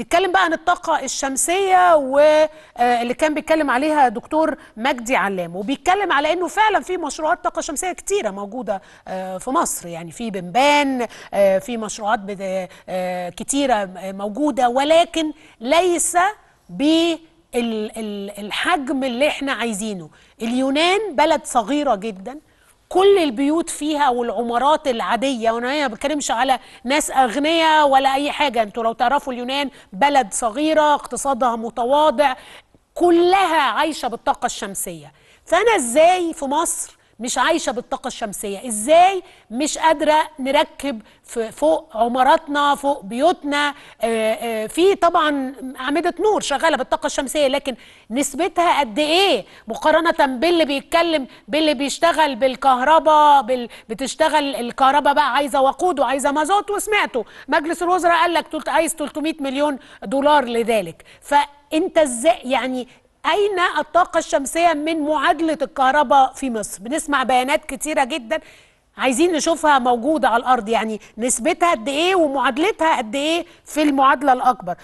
نتكلم بقى عن الطاقة الشمسية واللي آه، كان بيتكلم عليها دكتور مجدي علام وبيتكلم على انه فعلا في مشروعات طاقة شمسية كتيرة موجودة آه، في مصر يعني في بنبان آه، في مشروعات كتيرة موجودة ولكن ليس بالحجم اللي احنا عايزينه اليونان بلد صغيرة جداً كل البيوت فيها والعمارات العادية وأنا ما بتكلمش على ناس أغنياء ولا أي حاجة أنتوا لو تعرفوا اليونان بلد صغيرة اقتصادها متواضع كلها عايشة بالطاقة الشمسية فأنا إزاي في مصر مش عايشه بالطاقه الشمسيه ازاي مش قادره نركب فوق عماراتنا فوق بيوتنا آه، آه، في طبعا اعمده نور شغاله بالطاقه الشمسيه لكن نسبتها قد ايه مقارنه باللي بيتكلم باللي بيشتغل بالكهرباء بال... بتشتغل الكهرباء بقى عايزه وقود وعايزه مازوت وسمعته مجلس الوزراء قال لك عايز 300 مليون دولار لذلك ف انت ازاي يعني أين الطاقة الشمسية من معادلة الكهرباء في مصر بنسمع بيانات كتيرة جدا عايزين نشوفها موجودة على الأرض يعني نسبتها قد إيه ومعادلتها قد إيه في المعادلة الأكبر